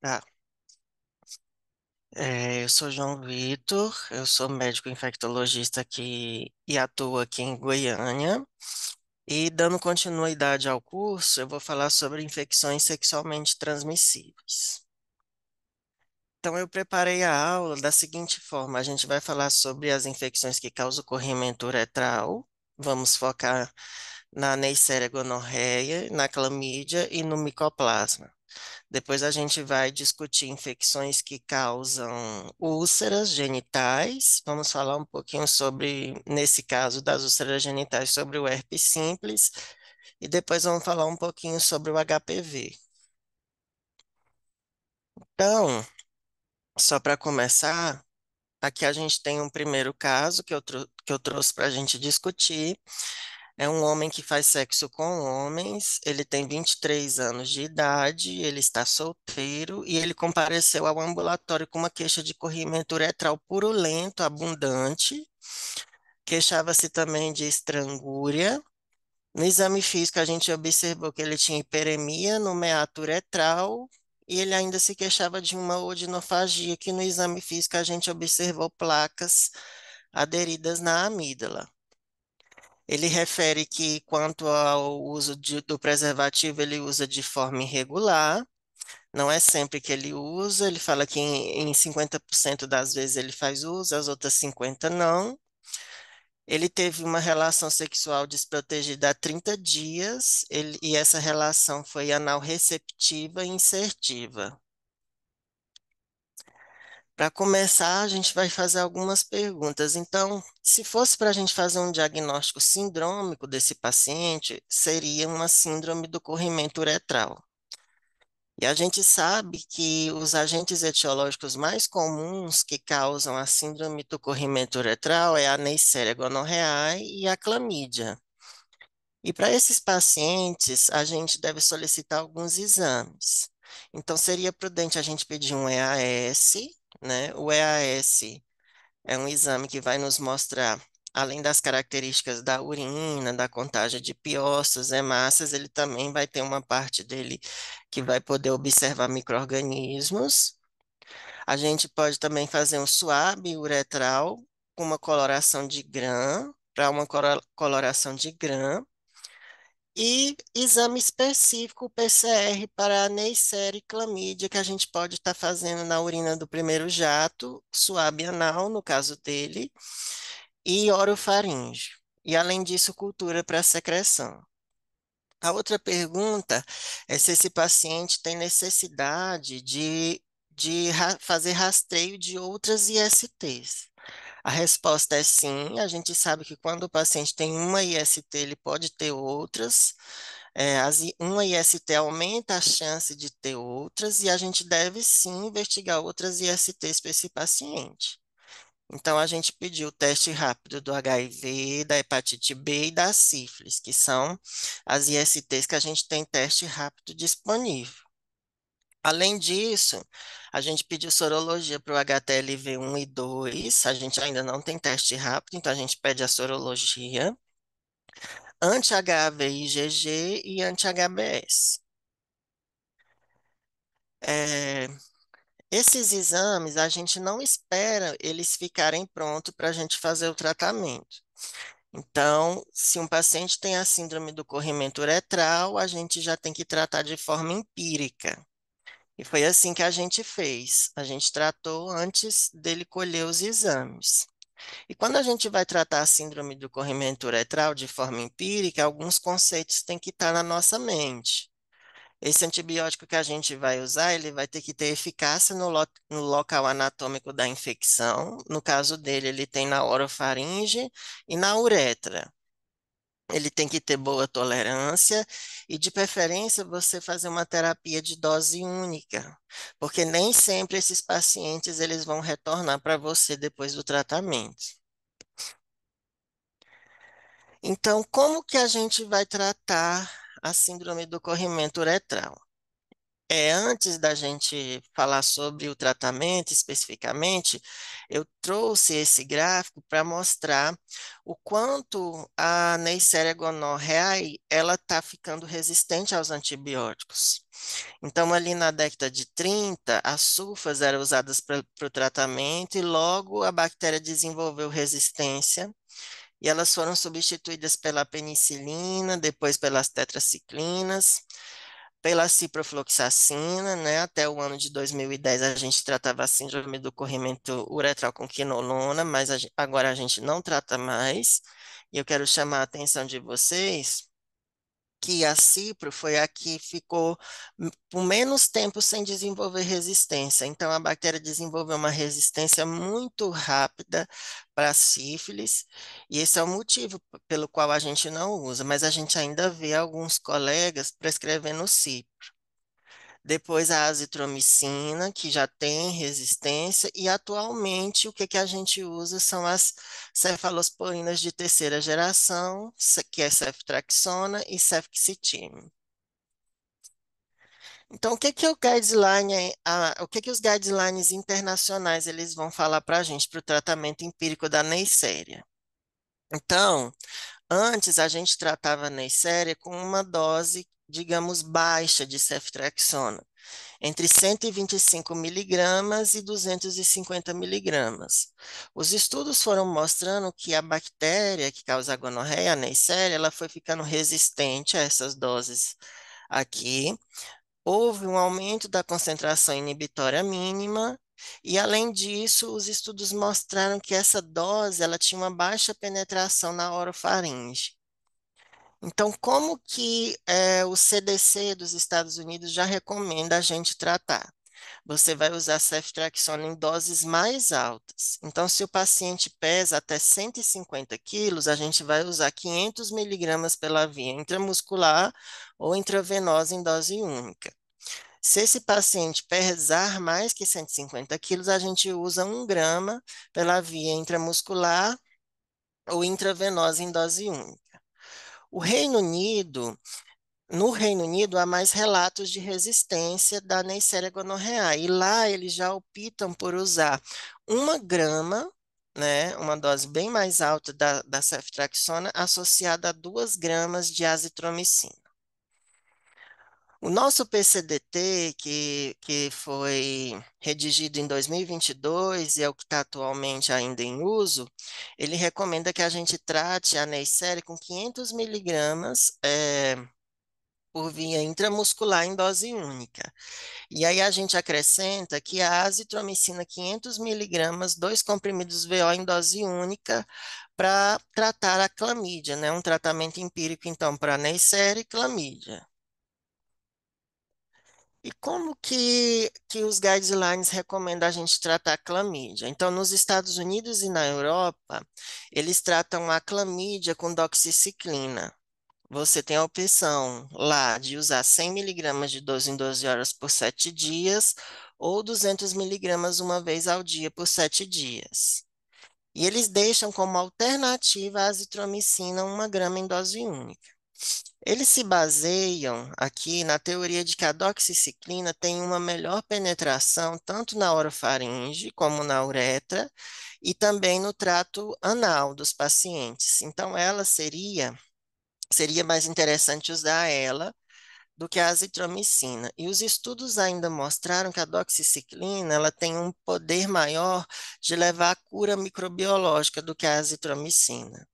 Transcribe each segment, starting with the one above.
Tá. É, eu sou João Vitor, eu sou médico infectologista aqui e atuo aqui em Goiânia. E dando continuidade ao curso, eu vou falar sobre infecções sexualmente transmissíveis. Então, eu preparei a aula da seguinte forma: a gente vai falar sobre as infecções que causam corrimento uretral, vamos focar na Neisseria gonorreia, na clamídia e no micoplasma. Depois a gente vai discutir infecções que causam úlceras genitais. Vamos falar um pouquinho sobre, nesse caso das úlceras genitais, sobre o herpes simples. E depois vamos falar um pouquinho sobre o HPV. Então, só para começar, aqui a gente tem um primeiro caso que eu, que eu trouxe para a gente discutir, é um homem que faz sexo com homens, ele tem 23 anos de idade, ele está solteiro e ele compareceu ao ambulatório com uma queixa de corrimento uretral purulento, abundante. Queixava-se também de estrangúria. No exame físico, a gente observou que ele tinha hiperemia no meato uretral e ele ainda se queixava de uma odinofagia, que no exame físico a gente observou placas aderidas na amígdala. Ele refere que, quanto ao uso de, do preservativo, ele usa de forma irregular, não é sempre que ele usa, ele fala que em, em 50% das vezes ele faz uso, as outras 50% não. Ele teve uma relação sexual desprotegida há 30 dias, ele, e essa relação foi anal receptiva e insertiva. Para começar, a gente vai fazer algumas perguntas. Então, se fosse para a gente fazer um diagnóstico sindrômico desse paciente, seria uma síndrome do corrimento uretral. E a gente sabe que os agentes etiológicos mais comuns que causam a síndrome do corrimento uretral é a Neisseria gonorreae e a clamídia. E para esses pacientes, a gente deve solicitar alguns exames. Então, seria prudente a gente pedir um EAS né? O EAS é um exame que vai nos mostrar, além das características da urina, da contagem de piócitos, hemácias, ele também vai ter uma parte dele que vai poder observar micro-organismos. A gente pode também fazer um suave uretral com uma coloração de grã, para uma coloração de grã e exame específico PCR para Neisseria e clamídia que a gente pode estar tá fazendo na urina do primeiro jato, suave anal no caso dele, e orofaringe. E além disso, cultura para secreção. A outra pergunta é se esse paciente tem necessidade de, de ra fazer rastreio de outras ISTs. A resposta é sim. A gente sabe que quando o paciente tem uma IST, ele pode ter outras. É, as, uma IST aumenta a chance de ter outras e a gente deve sim investigar outras ISTs para esse paciente. Então, a gente pediu o teste rápido do HIV, da hepatite B e da sífilis, que são as ISTs que a gente tem teste rápido disponível. Além disso, a gente pediu sorologia para o HTLV1 e 2, a gente ainda não tem teste rápido, então a gente pede a sorologia. Anti-HAV IgG e anti-HBS. É, esses exames, a gente não espera eles ficarem prontos para a gente fazer o tratamento. Então, se um paciente tem a síndrome do corrimento uretral, a gente já tem que tratar de forma empírica. E foi assim que a gente fez. A gente tratou antes dele colher os exames. E quando a gente vai tratar a síndrome do corrimento uretral de forma empírica, alguns conceitos têm que estar na nossa mente. Esse antibiótico que a gente vai usar, ele vai ter que ter eficácia no, lo no local anatômico da infecção. No caso dele, ele tem na orofaringe e na uretra ele tem que ter boa tolerância e, de preferência, você fazer uma terapia de dose única, porque nem sempre esses pacientes eles vão retornar para você depois do tratamento. Então, como que a gente vai tratar a síndrome do corrimento uretral? É, antes da gente falar sobre o tratamento especificamente, eu trouxe esse gráfico para mostrar o quanto a Neisseria gonorrhoeae ela está ficando resistente aos antibióticos. Então, ali na década de 30, as sulfas eram usadas para o tratamento e logo a bactéria desenvolveu resistência e elas foram substituídas pela penicilina, depois pelas tetraciclinas pela ciprofloxacina, né? Até o ano de 2010 a gente tratava a síndrome do corrimento uretral com quinolona, mas a, agora a gente não trata mais. E eu quero chamar a atenção de vocês que a Cipro foi a que ficou por hum, menos tempo sem desenvolver resistência. Então, a bactéria desenvolveu uma resistência muito rápida para sífilis, e esse é o motivo pelo qual a gente não usa, mas a gente ainda vê alguns colegas prescrevendo Cipro depois a azitromicina, que já tem resistência, e atualmente o que, que a gente usa são as cefalosporinas de terceira geração, que é ceftraxona e cefxitim. Então, o que que o guideline, a, o que que os guidelines internacionais eles vão falar para a gente para o tratamento empírico da neisseria? Então, antes a gente tratava a neisseria com uma dose digamos, baixa de ceftriaxona, entre 125 miligramas e 250 miligramas. Os estudos foram mostrando que a bactéria que causa a gonorreia, a Neisseria, ela foi ficando resistente a essas doses aqui. Houve um aumento da concentração inibitória mínima e, além disso, os estudos mostraram que essa dose ela tinha uma baixa penetração na orofaringe. Então, como que é, o CDC dos Estados Unidos já recomenda a gente tratar? Você vai usar ceftriaxona em doses mais altas. Então, se o paciente pesa até 150 quilos, a gente vai usar 500 miligramas pela via intramuscular ou intravenosa em dose única. Se esse paciente pesar mais que 150 quilos, a gente usa 1 grama pela via intramuscular ou intravenosa em dose única. O Reino Unido, no Reino Unido há mais relatos de resistência da Neisseria gonorreae, e lá eles já optam por usar uma grama né, uma dose bem mais alta da, da ceftriaxona associada a duas gramas de azitromicina. O nosso PCDT, que, que foi redigido em 2022 e é o que está atualmente ainda em uso, ele recomenda que a gente trate a Neisseria com 500 miligramas é, por via intramuscular em dose única. E aí a gente acrescenta que a azitromicina 500 miligramas, dois comprimidos VO em dose única, para tratar a clamídia, né? Um tratamento empírico, então, para Neisseria e clamídia. E como que, que os guidelines recomendam a gente tratar a clamídia? Então, nos Estados Unidos e na Europa, eles tratam a clamídia com doxiciclina. Você tem a opção lá de usar 100 miligramas de 12 em 12 horas por 7 dias ou 200 miligramas uma vez ao dia por 7 dias. E eles deixam como alternativa a azitromicina 1 grama em dose única. Eles se baseiam aqui na teoria de que a doxiciclina tem uma melhor penetração tanto na orofaringe como na uretra e também no trato anal dos pacientes. Então, ela seria seria mais interessante usar ela do que a azitromicina. E os estudos ainda mostraram que a doxiciclina ela tem um poder maior de levar a cura microbiológica do que a azitromicina.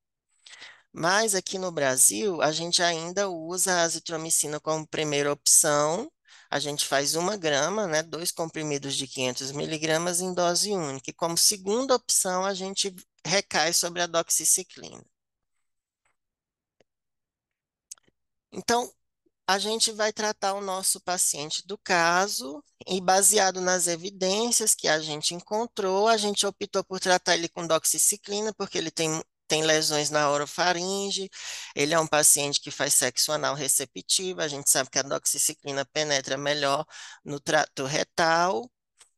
Mas aqui no Brasil, a gente ainda usa a azitromicina como primeira opção. A gente faz uma grama, né, dois comprimidos de 500 miligramas em dose única. E como segunda opção, a gente recai sobre a doxiciclina. Então, a gente vai tratar o nosso paciente do caso e baseado nas evidências que a gente encontrou, a gente optou por tratar ele com doxiciclina porque ele tem tem lesões na orofaringe, ele é um paciente que faz sexo anal receptivo, a gente sabe que a doxiciclina penetra melhor no trato retal,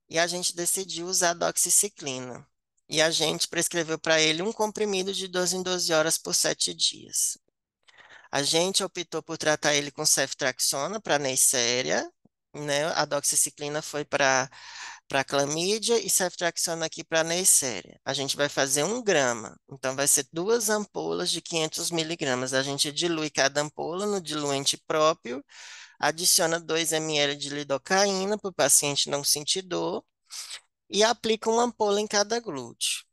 e a gente decidiu usar a doxiciclina. E a gente prescreveu para ele um comprimido de 12 em 12 horas por 7 dias. A gente optou por tratar ele com ceftraxona para neisseria, né? A doxiciclina foi para para clamídia e ceftriaxona aqui para neisseria. A gente vai fazer um grama, então vai ser duas ampolas de 500 miligramas. A gente dilui cada ampola no diluente próprio, adiciona 2 ml de lidocaína para o paciente não sentir dor e aplica uma ampola em cada glúteo.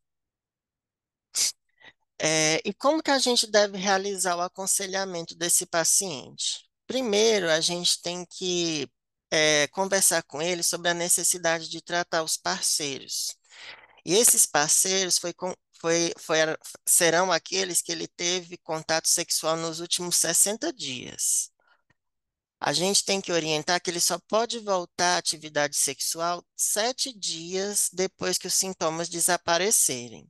É, e como que a gente deve realizar o aconselhamento desse paciente? Primeiro, a gente tem que é, conversar com ele sobre a necessidade de tratar os parceiros. E esses parceiros foi com, foi, foi, serão aqueles que ele teve contato sexual nos últimos 60 dias. A gente tem que orientar que ele só pode voltar à atividade sexual sete dias depois que os sintomas desaparecerem.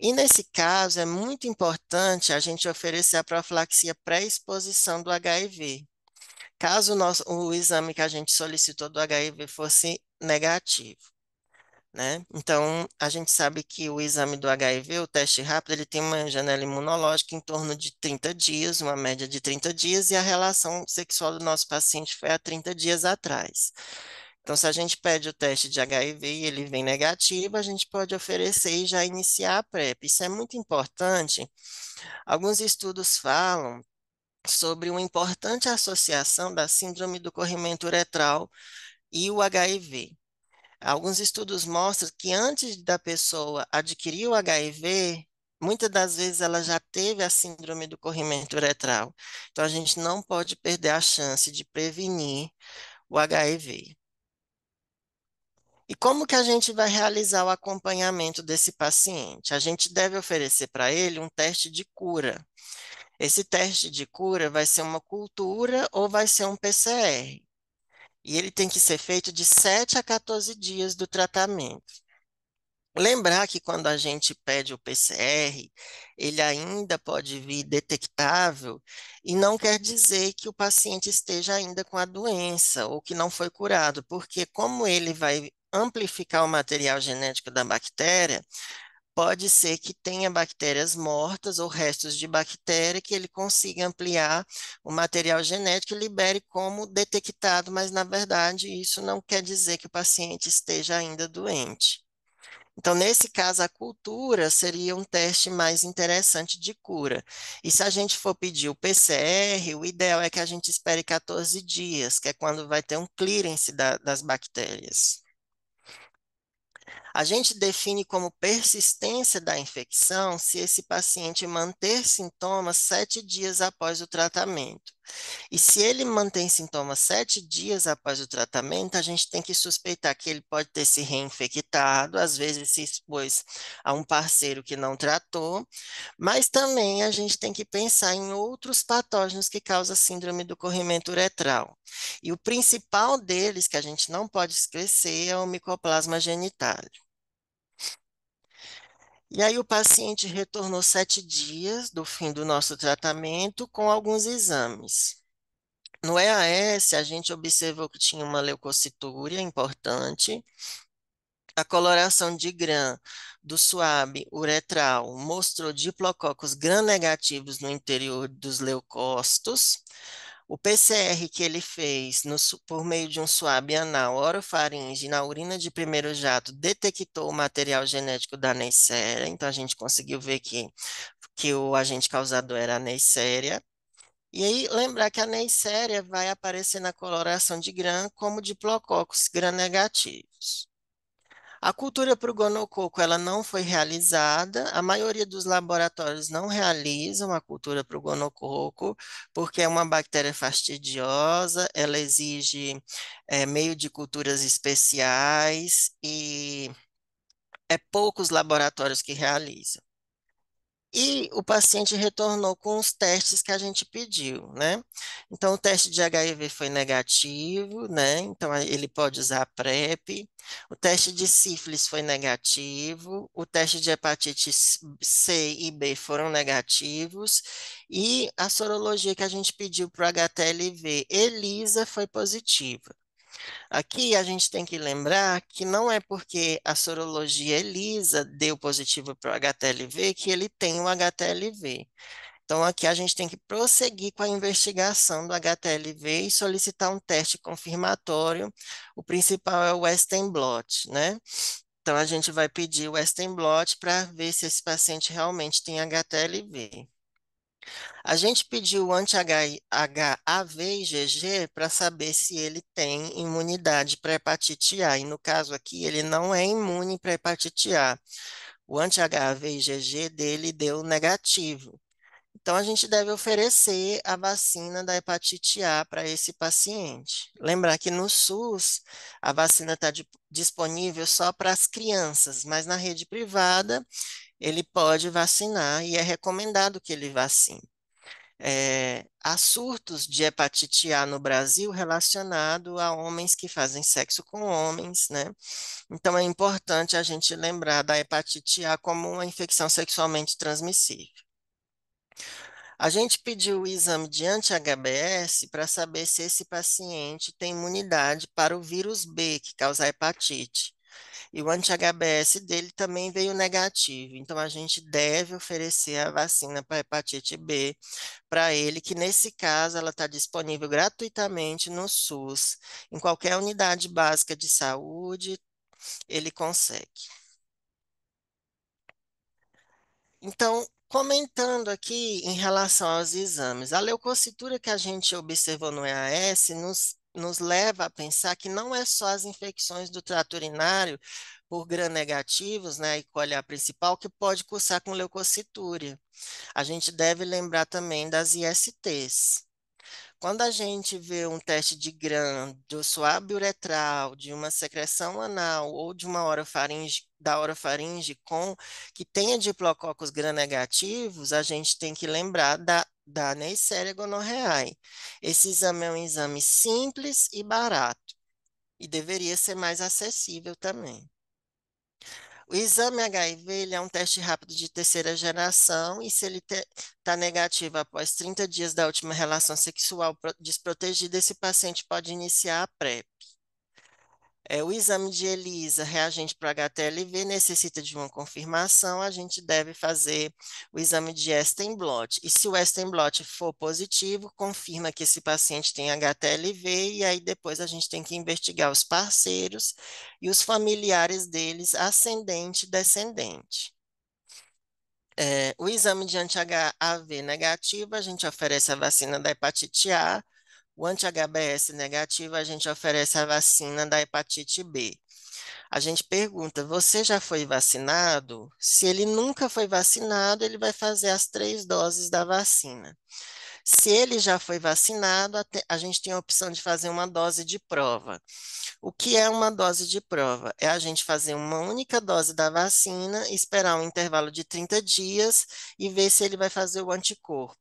E nesse caso, é muito importante a gente oferecer a profilaxia pré-exposição do HIV, caso o, nosso, o exame que a gente solicitou do HIV fosse negativo. Né? Então, a gente sabe que o exame do HIV, o teste rápido, ele tem uma janela imunológica em torno de 30 dias, uma média de 30 dias, e a relação sexual do nosso paciente foi há 30 dias atrás. Então, se a gente pede o teste de HIV e ele vem negativo, a gente pode oferecer e já iniciar a PrEP. Isso é muito importante. Alguns estudos falam sobre uma importante associação da síndrome do corrimento uretral e o HIV. Alguns estudos mostram que antes da pessoa adquirir o HIV, muitas das vezes ela já teve a síndrome do corrimento uretral. Então a gente não pode perder a chance de prevenir o HIV. E como que a gente vai realizar o acompanhamento desse paciente? A gente deve oferecer para ele um teste de cura, esse teste de cura vai ser uma cultura ou vai ser um PCR. E ele tem que ser feito de 7 a 14 dias do tratamento. Lembrar que quando a gente pede o PCR, ele ainda pode vir detectável e não quer dizer que o paciente esteja ainda com a doença ou que não foi curado, porque como ele vai amplificar o material genético da bactéria, pode ser que tenha bactérias mortas ou restos de bactéria que ele consiga ampliar o material genético e libere como detectado, mas na verdade isso não quer dizer que o paciente esteja ainda doente. Então, nesse caso, a cultura seria um teste mais interessante de cura. E se a gente for pedir o PCR, o ideal é que a gente espere 14 dias, que é quando vai ter um clearance da, das bactérias. A gente define como persistência da infecção se esse paciente manter sintomas sete dias após o tratamento. E se ele mantém sintomas sete dias após o tratamento, a gente tem que suspeitar que ele pode ter se reinfectado, às vezes se expôs a um parceiro que não tratou, mas também a gente tem que pensar em outros patógenos que causam síndrome do corrimento uretral. E o principal deles, que a gente não pode esquecer, é o micoplasma genitário. E aí o paciente retornou sete dias do fim do nosso tratamento com alguns exames. No EAS, a gente observou que tinha uma leucocitúria importante, a coloração de grã do suave uretral mostrou diplococos gram-negativos no interior dos leucócitos, o PCR que ele fez no, por meio de um swab anal orofaringe na urina de primeiro jato detectou o material genético da Neisseria, então a gente conseguiu ver que, que o agente causador era a Neisseria. E aí, lembrar que a Neisseria vai aparecer na coloração de grã como diplococos gram negativos. A cultura para o gonococo ela não foi realizada, a maioria dos laboratórios não realizam a cultura para o gonococo, porque é uma bactéria fastidiosa, ela exige é, meio de culturas especiais e é poucos laboratórios que realizam. E o paciente retornou com os testes que a gente pediu, né? Então, o teste de HIV foi negativo, né? Então, ele pode usar a PrEP. O teste de sífilis foi negativo. O teste de hepatite C e B foram negativos. E a sorologia que a gente pediu para o HTLV ELISA foi positiva. Aqui a gente tem que lembrar que não é porque a sorologia ELISA deu positivo para o HTLV que ele tem o HTLV. Então, aqui a gente tem que prosseguir com a investigação do HTLV e solicitar um teste confirmatório. O principal é o Western blot, né? Então, a gente vai pedir o Western blot para ver se esse paciente realmente tem HTLV. A gente pediu anti-HAV e IgG para saber se ele tem imunidade para hepatite A, e no caso aqui ele não é imune para hepatite A. O anti-HAV e IgG dele deu negativo. Então, a gente deve oferecer a vacina da hepatite A para esse paciente. Lembrar que no SUS, a vacina está disponível só para as crianças, mas na rede privada, ele pode vacinar e é recomendado que ele vacine. É, há surtos de hepatite A no Brasil relacionado a homens que fazem sexo com homens, né? Então é importante a gente lembrar da hepatite A como uma infecção sexualmente transmissível. A gente pediu o exame de anti-HBS para saber se esse paciente tem imunidade para o vírus B que causa hepatite. E o anti-HBS dele também veio negativo. Então, a gente deve oferecer a vacina para hepatite B para ele, que nesse caso ela está disponível gratuitamente no SUS. Em qualquer unidade básica de saúde, ele consegue. Então, comentando aqui em relação aos exames, a leucocitura que a gente observou no EAS nos nos leva a pensar que não é só as infecções do trato urinário por gram-negativos, né, e colear principal, que pode cursar com leucocitúria. A gente deve lembrar também das ISTs. Quando a gente vê um teste de GRAM, do suave uretral, de uma secreção anal ou de uma orofaringe, da orofaringe com que tenha diplococos GRAM negativos, a gente tem que lembrar da da Neisseria gonorreae. Esse exame é um exame simples e barato e deveria ser mais acessível também. O exame HIV é um teste rápido de terceira geração e se ele está negativo após 30 dias da última relação sexual desprotegida, esse paciente pode iniciar a PrEP. É, o exame de ELISA, reagente para HTLV, necessita de uma confirmação, a gente deve fazer o exame de Western blot. E se o Western blot for positivo, confirma que esse paciente tem HTLV, e aí depois a gente tem que investigar os parceiros e os familiares deles, ascendente e descendente. É, o exame de anti-HAV negativo, a gente oferece a vacina da hepatite A, o anti-HBS negativo, a gente oferece a vacina da hepatite B. A gente pergunta: você já foi vacinado? Se ele nunca foi vacinado, ele vai fazer as três doses da vacina. Se ele já foi vacinado, a gente tem a opção de fazer uma dose de prova. O que é uma dose de prova? É a gente fazer uma única dose da vacina, esperar um intervalo de 30 dias e ver se ele vai fazer o anticorpo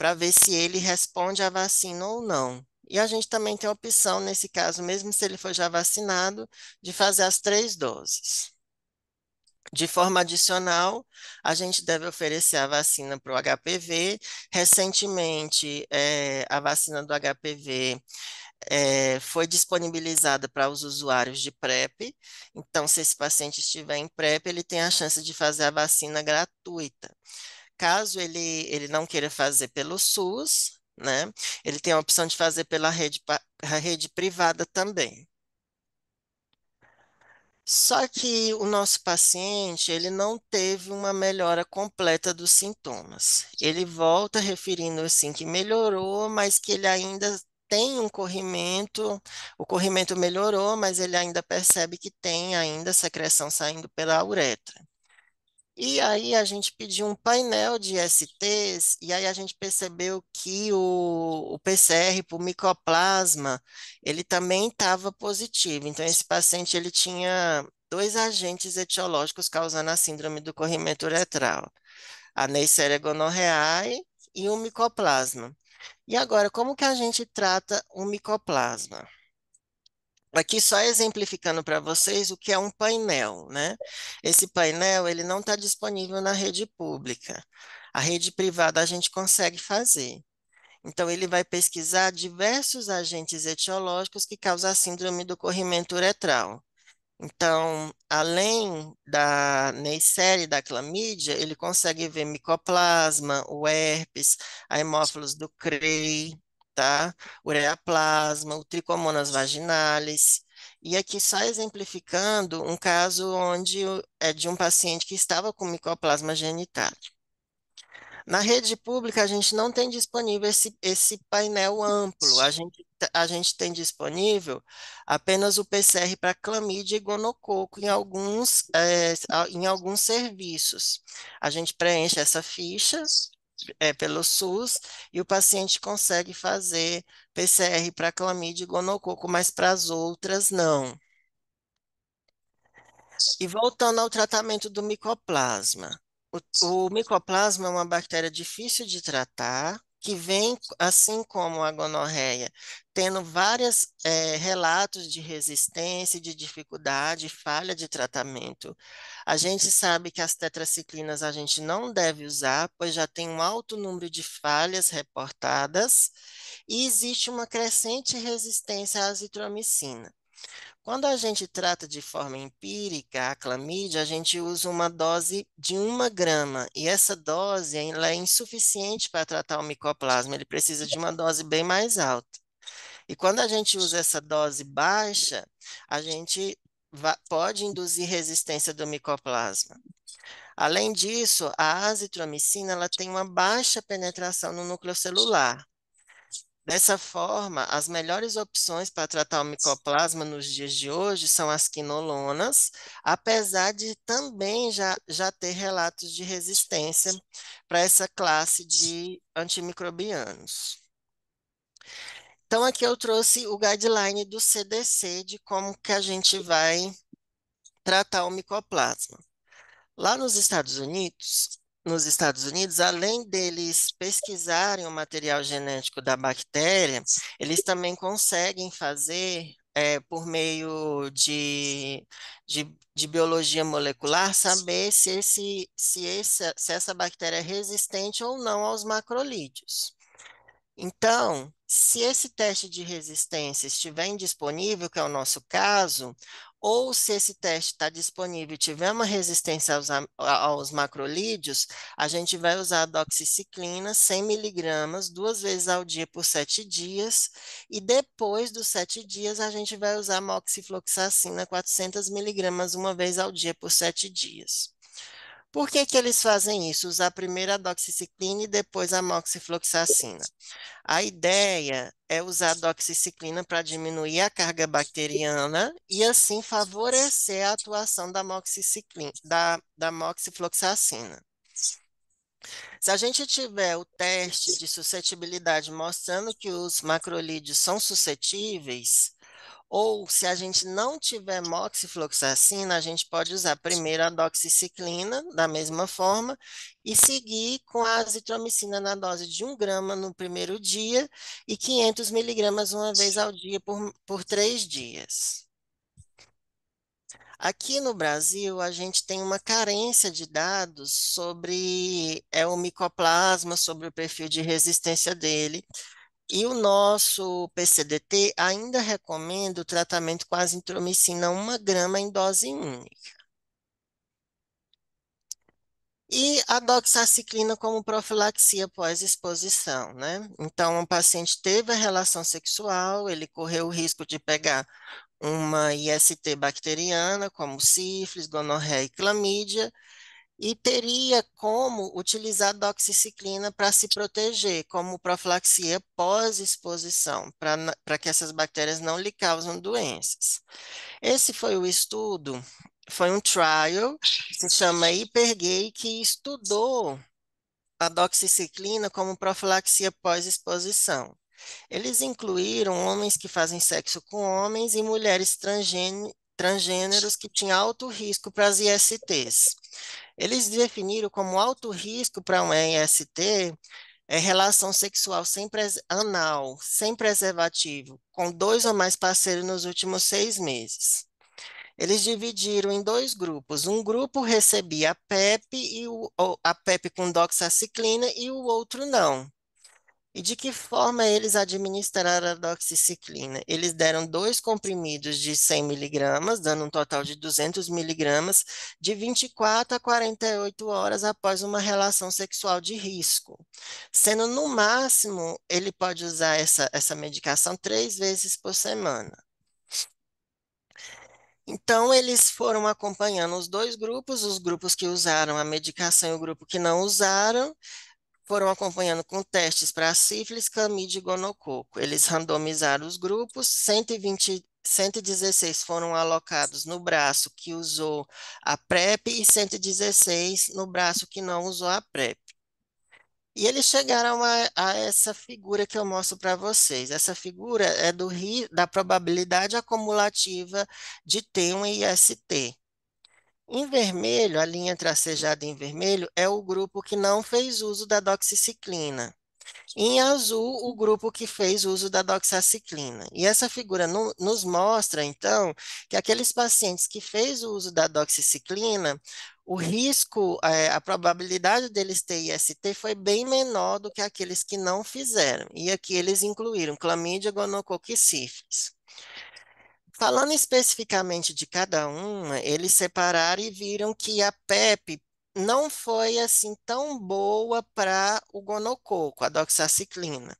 para ver se ele responde à vacina ou não. E a gente também tem a opção, nesse caso, mesmo se ele for já vacinado, de fazer as três doses. De forma adicional, a gente deve oferecer a vacina para o HPV. Recentemente, é, a vacina do HPV é, foi disponibilizada para os usuários de PrEP. Então, se esse paciente estiver em PrEP, ele tem a chance de fazer a vacina gratuita. Caso ele, ele não queira fazer pelo SUS, né? Ele tem a opção de fazer pela rede, rede privada também. Só que o nosso paciente, ele não teve uma melhora completa dos sintomas. Ele volta referindo assim que melhorou, mas que ele ainda tem um corrimento, o corrimento melhorou, mas ele ainda percebe que tem ainda secreção saindo pela uretra. E aí a gente pediu um painel de STs, e aí a gente percebeu que o, o PCR por micoplasma, ele também estava positivo. Então, esse paciente, ele tinha dois agentes etiológicos causando a síndrome do corrimento uretral, a Neisseria gonorreae e o micoplasma. E agora, como que a gente trata o micoplasma? Aqui só exemplificando para vocês o que é um painel, né? Esse painel, ele não está disponível na rede pública. A rede privada a gente consegue fazer. Então, ele vai pesquisar diversos agentes etiológicos que causam a síndrome do corrimento uretral. Então, além da neisseria e da clamídia, ele consegue ver micoplasma, o herpes, a hemófilos do CREI, tá? Ureaplasma, o tricomonas vaginalis. E aqui só exemplificando um caso onde é de um paciente que estava com micoplasma genital. Na rede pública, a gente não tem disponível esse, esse painel amplo. A gente, a gente tem disponível apenas o PCR para clamídia e gonococo em alguns, é, em alguns serviços. A gente preenche essa ficha é, pelo SUS e o paciente consegue fazer PCR para clamídia e gonococo, mas para as outras não. E voltando ao tratamento do micoplasma. O, o micoplasma é uma bactéria difícil de tratar, que vem, assim como a gonorreia, tendo vários é, eh, relatos de resistência, de dificuldade, falha de tratamento. A gente sabe que as tetraciclinas a gente não deve usar, pois já tem um alto número de falhas reportadas e existe uma crescente resistência à azitromicina. Quando a gente trata de forma empírica a clamídia, a gente usa uma dose de uma grama, e essa dose ela é insuficiente para tratar o micoplasma, ele precisa de uma dose bem mais alta. E quando a gente usa essa dose baixa, a gente pode induzir resistência do micoplasma. Além disso, a azitromicina ela tem uma baixa penetração no núcleo celular, Dessa forma, as melhores opções para tratar o micoplasma nos dias de hoje são as quinolonas, apesar de também já, já ter relatos de resistência para essa classe de antimicrobianos. Então, aqui eu trouxe o guideline do CDC de como que a gente vai tratar o micoplasma. Lá nos Estados Unidos, nos Estados Unidos, além deles pesquisarem o material genético da bactéria, eles também conseguem fazer é, por meio de, de, de, biologia molecular, saber se, esse, se, esse, se essa bactéria é resistente ou não aos macrolídeos. Então, se esse teste de resistência estiver indisponível, que é o nosso caso, ou se esse teste está disponível e tiver uma resistência aos, aos, macrolídeos, a gente vai usar a doxiciclina 100 miligramas duas vezes ao dia por sete dias, e depois dos sete dias a gente vai usar a moxifloxacina 400 miligramas uma vez ao dia por sete dias. Por que, que eles fazem isso? Usar primeiro a doxiciclina e depois a moxifloxacina. A ideia é usar a doxiciclina para diminuir a carga bacteriana e assim favorecer a atuação da, moxiciclina, da, da moxifloxacina. Se a gente tiver o teste de suscetibilidade mostrando que os macrolídeos são suscetíveis, ou se a gente não tiver moxifloxacina, a gente pode usar primeiro a doxiciclina, da mesma forma, e seguir com a azitromicina na dose de 1 grama no primeiro dia e 500 miligramas uma vez ao dia por, por três dias. Aqui no Brasil, a gente tem uma carência de dados sobre é, o micoplasma, sobre o perfil de resistência dele. E o nosso PCDT ainda recomenda o tratamento com azitromicina 1 grama em dose única. E a doxaciclina como profilaxia pós-exposição, né? Então, um paciente teve a relação sexual, ele correu o risco de pegar uma IST bacteriana, como sífilis, gonorreia e clamídia, e teria como utilizar doxiciclina para se proteger, como profilaxia pós-exposição, para que essas bactérias não lhe causem doenças. Esse foi o estudo, foi um trial, se chama Hipergay, que estudou a doxiciclina como profilaxia pós-exposição. Eles incluíram homens que fazem sexo com homens e mulheres transgêneros que tinham alto risco para as ISTs. Eles definiram como alto risco para um IST é relação sexual sem anal, sem preservativo, com dois ou mais parceiros nos últimos seis meses. Eles dividiram em dois grupos. Um grupo recebia a PEP e o, a PEP com doxaciclina e o outro não. E de que forma eles administraram a doxiciclina? Eles deram dois comprimidos de 100 miligramas, dando um total de 200 miligramas, de 24 a 48 horas após uma relação sexual de risco. Sendo, no máximo, ele pode usar essa, essa medicação três vezes por semana. Então, eles foram acompanhando os dois grupos, os grupos que usaram a medicação e o grupo que não usaram, foram acompanhando com testes para sífilis, clamídia e gonococo. Eles randomizaram os grupos, 120, 116 foram alocados no braço que usou a PrEP e 116 no braço que não usou a PrEP. E eles chegaram a, a essa figura que eu mostro para vocês. Essa figura é do da probabilidade acumulativa de ter um IST. Em vermelho, a linha tracejada em vermelho é o grupo que não fez uso da doxiciclina. Em azul, o grupo que fez uso da doxaciclina. E essa figura no, nos mostra, então, que aqueles pacientes que fez o uso da doxiciclina, o risco, é, a probabilidade deles ter IST foi bem menor do que aqueles que não fizeram. E aqui eles incluíram clamídia, gonococo e sífilis. Falando especificamente de cada uma, eles separaram e viram que a PEP não foi assim tão boa para o gonococo, a doxaciclina.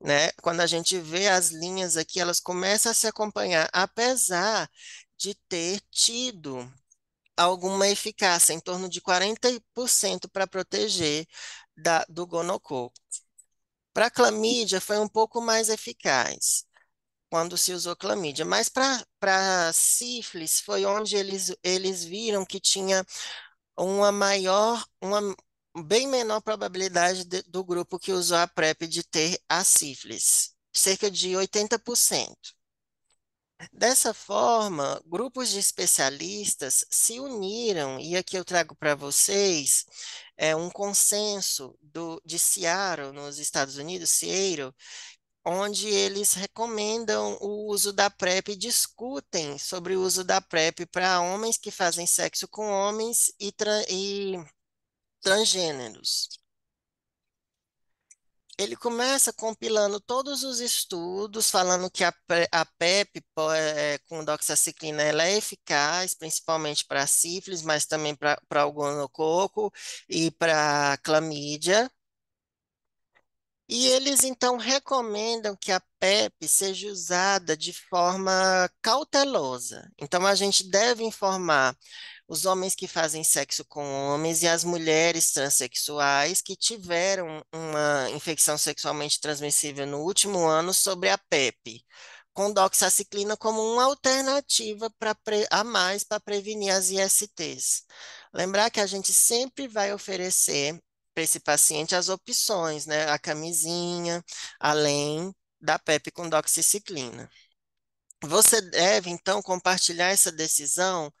Né? Quando a gente vê as linhas aqui, elas começam a se acompanhar, apesar de ter tido alguma eficácia, em torno de 40% para proteger da, do gonococo. Para a clamídia foi um pouco mais eficaz quando se usou clamídia. Mas para sífilis foi onde eles, eles viram que tinha uma maior, uma bem menor probabilidade de, do grupo que usou a PrEP de ter a sífilis, cerca de 80%. Dessa forma, grupos de especialistas se uniram, e aqui eu trago para vocês é, um consenso do, de Seattle, nos Estados Unidos, Seattle, onde eles recomendam o uso da PrEP e discutem sobre o uso da PrEP para homens que fazem sexo com homens e, tra e transgêneros. Ele começa compilando todos os estudos, falando que a, a PEP é, com doxaciclina ela é eficaz, principalmente para sífilis, mas também para o gonococo e para clamídia. E eles então recomendam que a PEP seja usada de forma cautelosa. Então, a gente deve informar os homens que fazem sexo com homens e as mulheres transexuais que tiveram uma infecção sexualmente transmissível no último ano sobre a PEP, com doxaciclina como uma alternativa pra, a mais para prevenir as ISTs. Lembrar que a gente sempre vai oferecer para esse paciente as opções, né? A camisinha, além da PEP com doxiciclina. Você deve, então, compartilhar essa decisão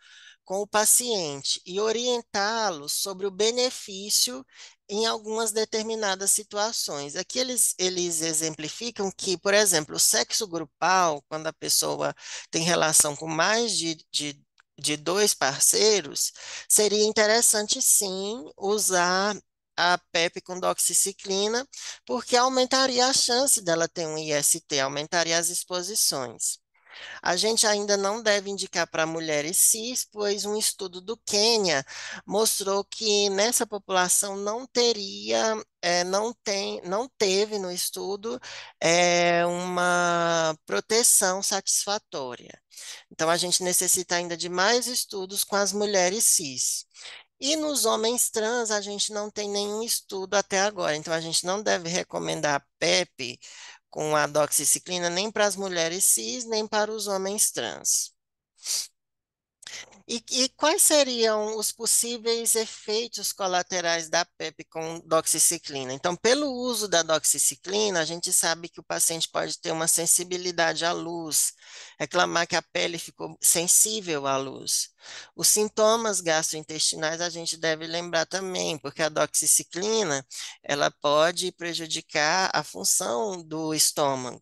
com o paciente e orientá-lo sobre o benefício em algumas determinadas situações. Aqui eles, eles exemplificam que, por exemplo, o sexo grupal, quando a pessoa tem relação com mais de, de, de dois parceiros, seria interessante sim usar a PEP com doxiciclina, porque aumentaria a chance dela ter um IST, aumentaria as exposições. A gente ainda não deve indicar para mulheres cis, pois um estudo do Quênia mostrou que nessa população não teria, é, não tem, não teve no estudo é, uma proteção satisfatória. Então, a gente necessita ainda de mais estudos com as mulheres cis. E nos homens trans, a gente não tem nenhum estudo até agora, então a gente não deve recomendar a PEP com a doxiciclina nem para as mulheres cis, nem para os homens trans. E, e, quais seriam os possíveis efeitos colaterais da PEP com doxiciclina? Então, pelo uso da doxiciclina, a gente sabe que o paciente pode ter uma sensibilidade à luz, reclamar que a pele ficou sensível à luz. Os sintomas gastrointestinais a gente deve lembrar também, porque a doxiciclina, ela pode prejudicar a função do estômago.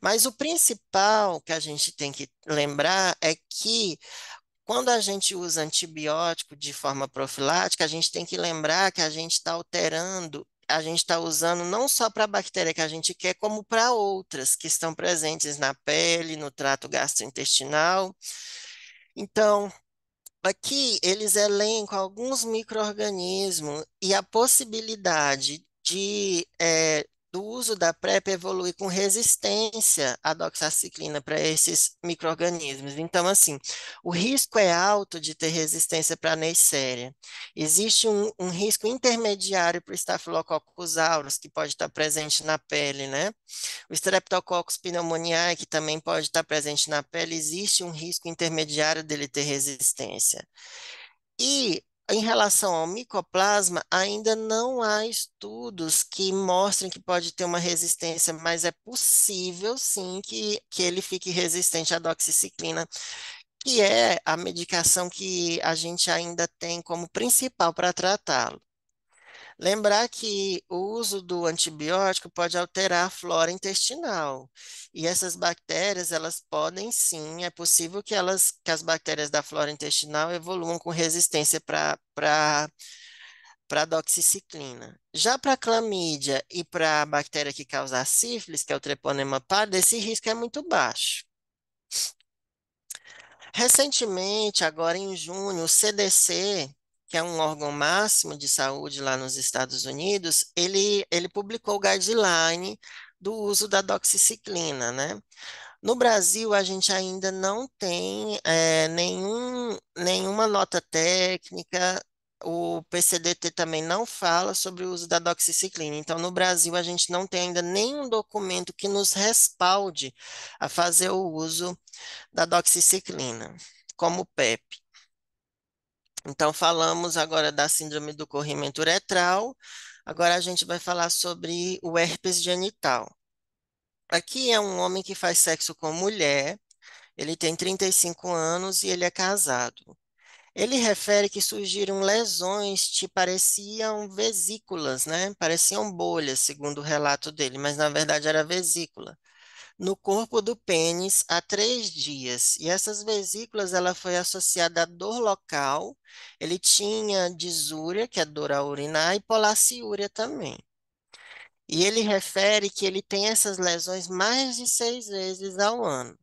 Mas o principal que a gente tem que lembrar é que quando a gente usa antibiótico de forma profilática, a gente tem que lembrar que a gente está alterando, a gente está usando não só para a bactéria que a gente quer, como para outras que estão presentes na pele, no trato gastrointestinal. Então, aqui eles elencam alguns micro-organismos e a possibilidade de é, do uso da PrEP evolui com resistência à doxaciclina para esses micro-organismos. Então, assim, o risco é alto de ter resistência para a Neisseria. Existe um, um risco intermediário para o Staphylococcus aureus, que pode estar presente na pele, né? O Streptococcus pneumoniae, que também pode estar presente na pele, existe um risco intermediário dele ter resistência. E em relação ao micoplasma, ainda não há estudos que mostrem que pode ter uma resistência, mas é possível sim que, que ele fique resistente à doxiciclina, que é a medicação que a gente ainda tem como principal para tratá-lo. Lembrar que o uso do antibiótico pode alterar a flora intestinal. E essas bactérias, elas podem sim, é possível que elas que as bactérias da flora intestinal evoluam com resistência para para para doxiciclina. Já para clamídia e para a bactéria que causa a sífilis, que é o treponema pardo, esse risco é muito baixo. Recentemente, agora em junho, o CDC que é um órgão máximo de saúde lá nos Estados Unidos, ele, ele publicou o guideline do uso da doxiciclina, né? No Brasil, a gente ainda não tem é, nenhum, nenhuma nota técnica, o PCDT também não fala sobre o uso da doxiciclina. Então, no Brasil, a gente não tem ainda nenhum documento que nos respalde a fazer o uso da doxiciclina, como PEP. Então, falamos agora da síndrome do corrimento uretral, agora a gente vai falar sobre o herpes genital. Aqui é um homem que faz sexo com mulher, ele tem 35 anos e ele é casado. Ele refere que surgiram lesões que pareciam vesículas, né? Pareciam bolhas, segundo o relato dele, mas na verdade era vesícula no corpo do pênis há três dias. E essas vesículas, ela foi associada à dor local, ele tinha disúria, que é dor ao urinar, e polaciúria também. E ele refere que ele tem essas lesões mais de seis vezes ao ano.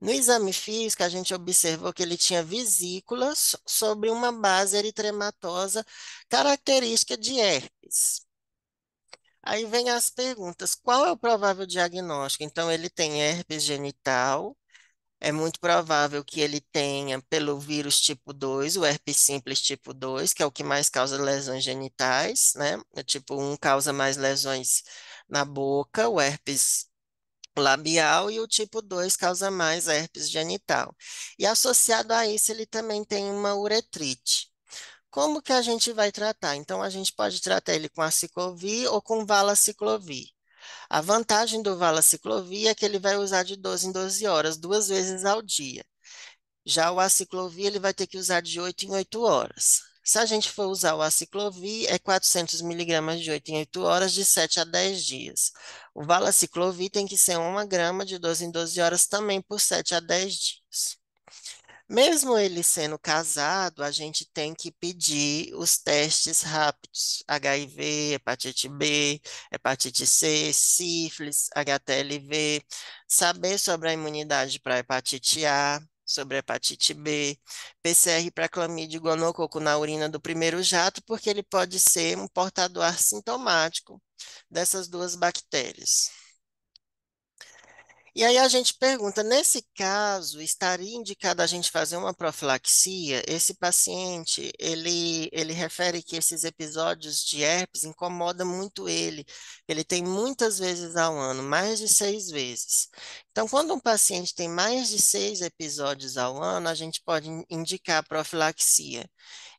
No exame físico, a gente observou que ele tinha vesículas sobre uma base eritrematosa característica de herpes. Aí vem as perguntas: qual é o provável diagnóstico? Então, ele tem herpes genital, é muito provável que ele tenha pelo vírus tipo 2, o herpes simples tipo 2, que é o que mais causa lesões genitais, né? O é tipo 1 causa mais lesões na boca, o herpes labial e o tipo 2 causa mais herpes genital. E associado a isso, ele também tem uma uretrite. Como que a gente vai tratar? Então, a gente pode tratar ele com a ou com valaciclovir. A vantagem do valaciclovir é que ele vai usar de 12 em 12 horas, duas vezes ao dia. Já o aciclovir ele vai ter que usar de 8 em 8 horas. Se a gente for usar o aciclovir, é 400 miligramas de 8 em 8 horas, de 7 a 10 dias. O valaciclovir tem que ser 1 grama de 12 em 12 horas, também por 7 a 10 dias. Mesmo ele sendo casado, a gente tem que pedir os testes rápidos: HIV, hepatite B, hepatite C, sífilis, HTLV, saber sobre a imunidade para hepatite A, sobre hepatite B, PCR para clamídia e gonococo na urina do primeiro jato, porque ele pode ser um portador sintomático dessas duas bactérias. E aí a gente pergunta, nesse caso, estaria indicado a gente fazer uma profilaxia? Esse paciente, ele, ele refere que esses episódios de herpes incomodam muito ele. Ele tem muitas vezes ao ano, mais de seis vezes. Então, quando um paciente tem mais de seis episódios ao ano, a gente pode indicar a profilaxia.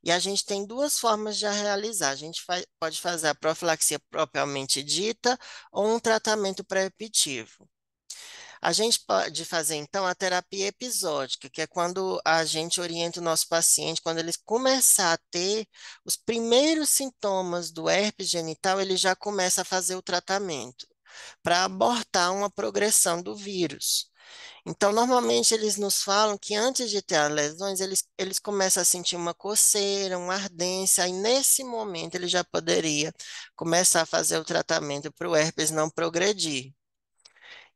E a gente tem duas formas de a realizar. A gente pode fazer a profilaxia propriamente dita ou um tratamento pré-epitivo. A gente pode fazer, então, a terapia episódica, que é quando a gente orienta o nosso paciente, quando ele começar a ter os primeiros sintomas do herpes genital, ele já começa a fazer o tratamento para abortar uma progressão do vírus. Então, normalmente eles nos falam que antes de ter as lesões, eles, eles começam a sentir uma coceira, uma ardência, e nesse momento ele já poderia começar a fazer o tratamento para o herpes não progredir.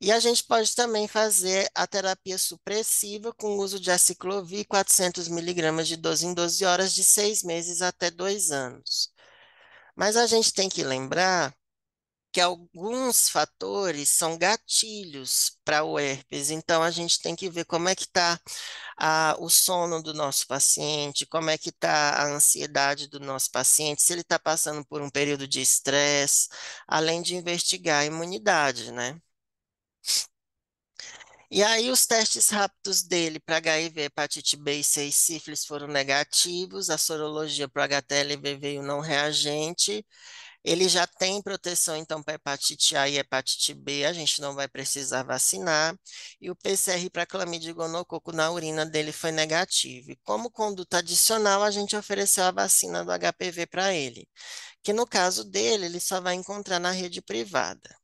E a gente pode também fazer a terapia supressiva com o uso de aciclovir 400 miligramas de 12 em 12 horas de 6 meses até 2 anos. Mas a gente tem que lembrar que alguns fatores são gatilhos para o herpes, então a gente tem que ver como é que está o sono do nosso paciente, como é que está a ansiedade do nosso paciente, se ele está passando por um período de estresse, além de investigar a imunidade, né? E aí os testes rápidos dele para HIV, hepatite B e C e sífilis foram negativos, a sorologia para HTLV veio não reagente. Ele já tem proteção, então, para hepatite A e hepatite B, a gente não vai precisar vacinar. E o PCR para clamídia e gonococo na urina dele foi negativo. E como conduta adicional, a gente ofereceu a vacina do HPV para ele, que no caso dele, ele só vai encontrar na rede privada.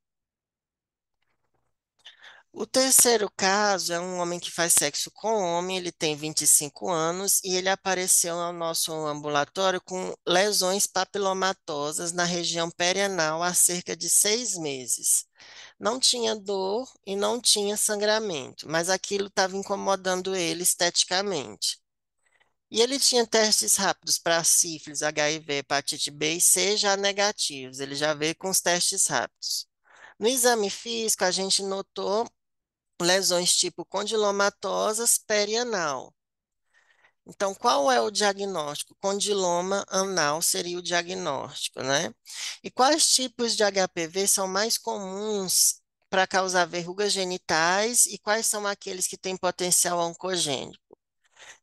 O terceiro caso é um homem que faz sexo com homem, ele tem 25 anos e ele apareceu ao nosso ambulatório com lesões papilomatosas na região perianal há cerca de seis meses. Não tinha dor e não tinha sangramento, mas aquilo estava incomodando ele esteticamente. E ele tinha testes rápidos para sífilis, HIV, hepatite B e C já negativos, ele já veio com os testes rápidos. No exame físico, a gente notou lesões tipo condilomatosas perianal. Então, qual é o diagnóstico? Condiloma anal seria o diagnóstico, né? E quais tipos de HPV são mais comuns para causar verrugas genitais e quais são aqueles que têm potencial oncogênico?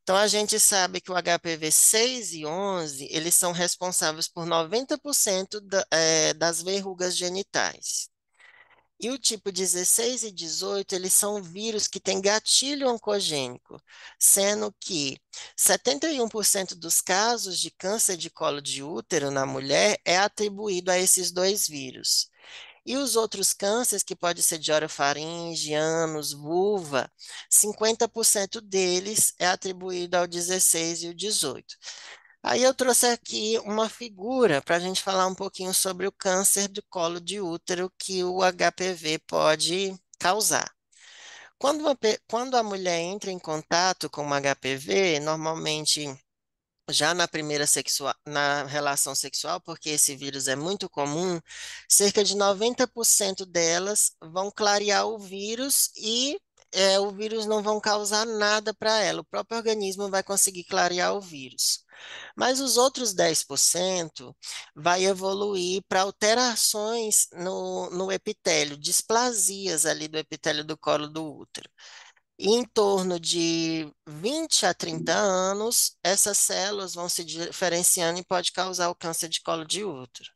Então, a gente sabe que o HPV 6 e 11, eles são responsáveis por 90% da, é, das verrugas genitais. E o tipo 16 e 18, eles são vírus que têm gatilho oncogênico, sendo que 71% dos casos de câncer de colo de útero na mulher é atribuído a esses dois vírus. E os outros cânceres, que pode ser de orofaringe, ânus, vulva, 50% deles é atribuído ao 16 e o 18. Aí eu trouxe aqui uma figura para a gente falar um pouquinho sobre o câncer do colo de útero que o HPV pode causar. Quando, uma, quando a mulher entra em contato com o HPV, normalmente já na primeira sexual, na relação sexual, porque esse vírus é muito comum, cerca de 90% delas vão clarear o vírus e é, o vírus não vão causar nada para ela. O próprio organismo vai conseguir clarear o vírus. Mas os outros 10% vai evoluir para alterações no, no epitélio, displasias ali do epitélio do colo do útero. E em torno de 20 a 30 anos, essas células vão se diferenciando e pode causar o câncer de colo de útero.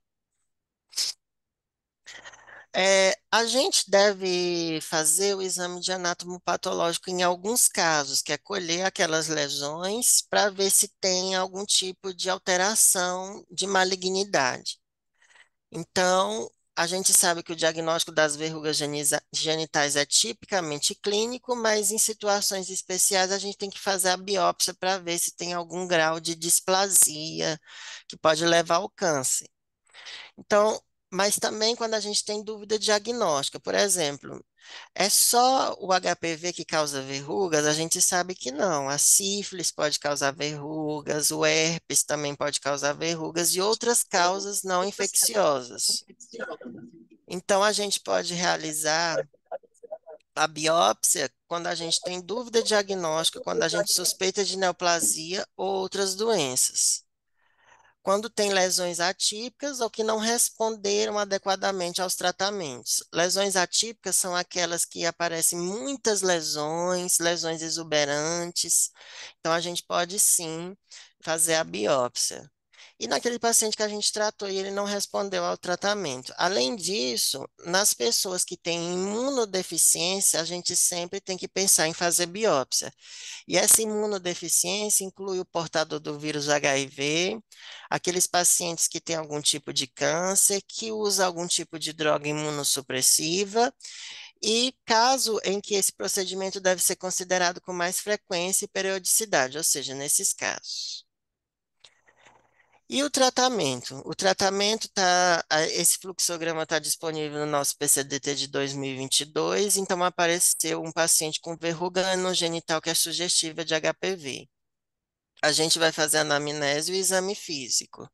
É, a gente deve fazer o exame de anátomo patológico em alguns casos, que é colher aquelas lesões para ver se tem algum tipo de alteração de malignidade. Então, a gente sabe que o diagnóstico das verrugas genitais é tipicamente clínico, mas em situações especiais a gente tem que fazer a biópsia para ver se tem algum grau de displasia que pode levar ao câncer. Então, mas também quando a gente tem dúvida diagnóstica. Por exemplo, é só o HPV que causa verrugas? A gente sabe que não. A sífilis pode causar verrugas, o herpes também pode causar verrugas e outras causas não infecciosas. Então, a gente pode realizar a biópsia quando a gente tem dúvida diagnóstica, quando a gente suspeita de neoplasia ou outras doenças quando tem lesões atípicas ou que não responderam adequadamente aos tratamentos. Lesões atípicas são aquelas que aparecem muitas lesões, lesões exuberantes. Então, a gente pode sim fazer a biópsia. E naquele paciente que a gente tratou e ele não respondeu ao tratamento. Além disso, nas pessoas que têm imunodeficiência, a gente sempre tem que pensar em fazer biópsia. E essa imunodeficiência inclui o portador do vírus HIV, aqueles pacientes que têm algum tipo de câncer, que usa algum tipo de droga imunossupressiva. E caso em que esse procedimento deve ser considerado com mais frequência e periodicidade, ou seja, nesses casos. E o tratamento? O tratamento tá, esse fluxograma está disponível no nosso PCDT de 2022, então apareceu um paciente com verruga no genital que é sugestiva de HPV. A gente vai fazer anamnese e o exame físico.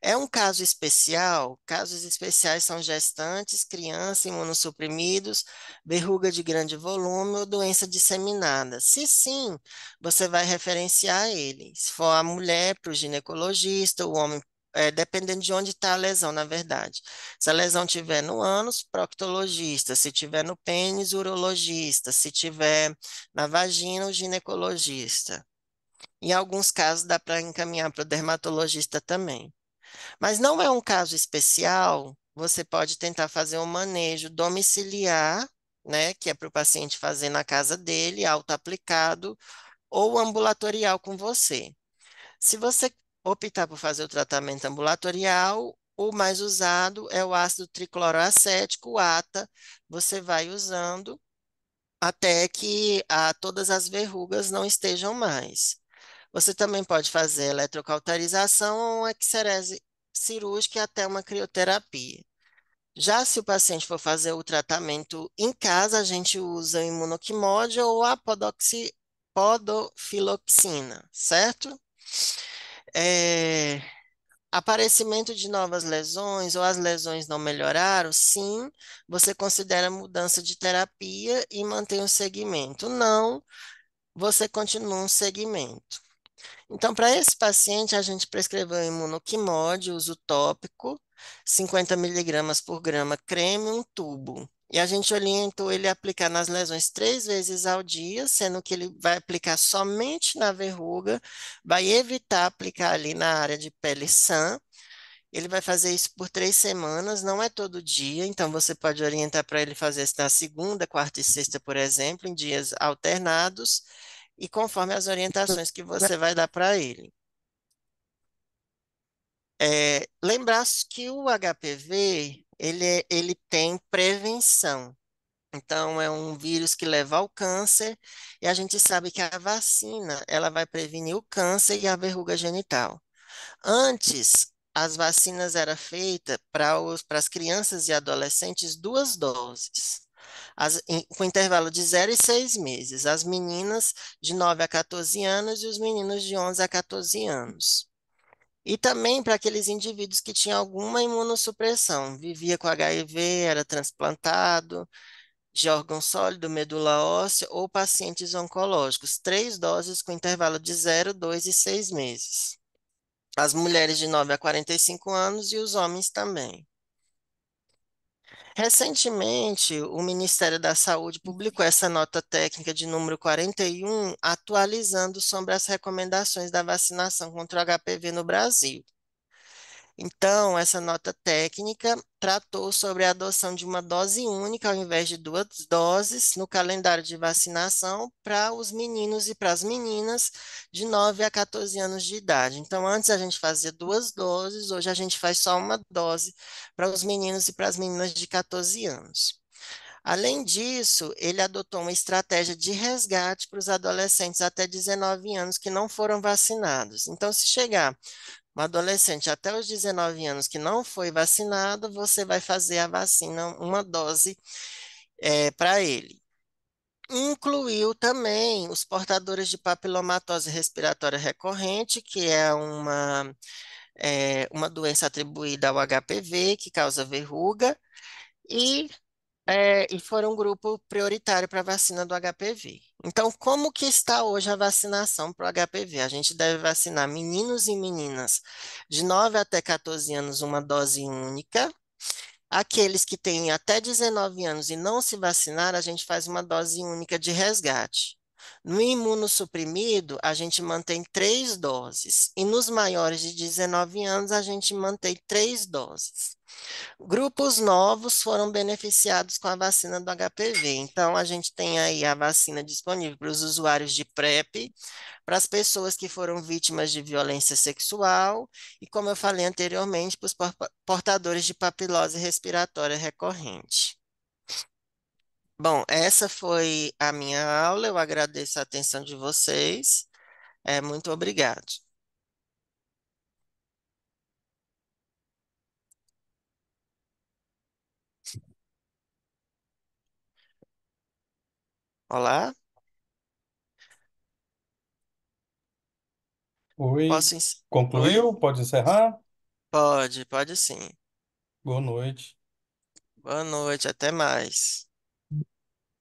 É um caso especial? Casos especiais são gestantes, crianças, imunossuprimidos, verruga de grande volume ou doença disseminada. Se sim, você vai referenciar ele. Se for a mulher, para o ginecologista, o homem é, dependendo de onde está a lesão, na verdade. Se a lesão tiver no ânus, proctologista. Se tiver no pênis, urologista. Se tiver na vagina, o ginecologista. Em alguns casos, dá para encaminhar para o dermatologista também. Mas não é um caso especial, você pode tentar fazer um manejo domiciliar, né, que é para o paciente fazer na casa dele, auto-aplicado, ou ambulatorial com você. Se você optar por fazer o tratamento ambulatorial, o mais usado é o ácido tricloroacético, o ATA, você vai usando até que a ah, todas as verrugas não estejam mais. Você também pode fazer eletrocauterização ou exerese cirúrgica e até uma crioterapia. Já se o paciente for fazer o tratamento em casa, a gente usa o imunoquimódio ou a podoxi, podofiloxina, certo? É, aparecimento de novas lesões ou as lesões não melhoraram, sim, você considera mudança de terapia e mantém o segmento. Não, você continua um segmento. Então, para esse paciente, a gente prescreveu imunoquimode, uso tópico, 50 miligramas por grama creme, um tubo. E a gente orientou ele a aplicar nas lesões três vezes ao dia, sendo que ele vai aplicar somente na verruga, vai evitar aplicar ali na área de pele sã. Ele vai fazer isso por três semanas, não é todo dia, então você pode orientar para ele fazer isso na segunda, quarta e sexta, por exemplo, em dias alternados e conforme as orientações que né? você vai dar para ele. É, lembrar que o HPV ele, é, ele tem prevenção. Então, é um vírus que leva ao câncer, e a gente sabe que a vacina ela vai prevenir o câncer e a verruga genital. Antes, as vacinas eram feitas para as crianças e adolescentes duas doses. As, em, com intervalo de 0 e 6 meses, as meninas de 9 a 14 anos e os meninos de 11 a 14 anos. E também para aqueles indivíduos que tinham alguma imunossupressão, vivia com HIV, era transplantado, de órgão sólido, medula óssea ou pacientes oncológicos, três doses com intervalo de 0, 2 e 6 meses. As mulheres de 9 a 45 anos e os homens também. Recentemente, o Ministério da Saúde publicou uhum. essa nota técnica de número 41, atualizando sobre as recomendações da vacinação contra o HPV no Brasil. Então, essa nota técnica, tratou sobre a adoção de uma dose única ao invés de duas doses no calendário de vacinação para os meninos e para as meninas de 9 a 14 anos de idade. Então, antes a gente fazia duas doses, hoje a gente faz só uma dose para os meninos e para as meninas de 14 anos. Além disso, ele adotou uma estratégia de resgate para os adolescentes até 19 anos que não foram vacinados. Então, se chegar um adolescente até os 19 anos que não foi vacinado, você vai fazer a vacina, uma dose é, para ele. Incluiu também os portadores de papilomatose respiratória recorrente, que é uma, é, uma doença atribuída ao HPV, que causa verruga, e é, e foram um grupo prioritário para a vacina do HPV. Então, como que está hoje a vacinação para o HPV? A gente deve vacinar meninos e meninas de 9 até 14 anos, uma dose única. Aqueles que têm até 19 anos e não se vacinar, a gente faz uma dose única de resgate. No imunossuprimido, a gente mantém três doses, e nos maiores de 19 anos, a gente mantém três doses. Grupos novos foram beneficiados com a vacina do HPV. Então, a gente tem aí a vacina disponível para os usuários de PrEP, para as pessoas que foram vítimas de violência sexual e, como eu falei anteriormente, para os portadores de papilose respiratória recorrente. Bom, essa foi a minha aula. Eu agradeço a atenção de vocês. É, muito obrigado. Olá? Oi. Posso Oi? Concluiu? Pode encerrar? Pode, pode sim. Boa noite. Boa noite, até mais.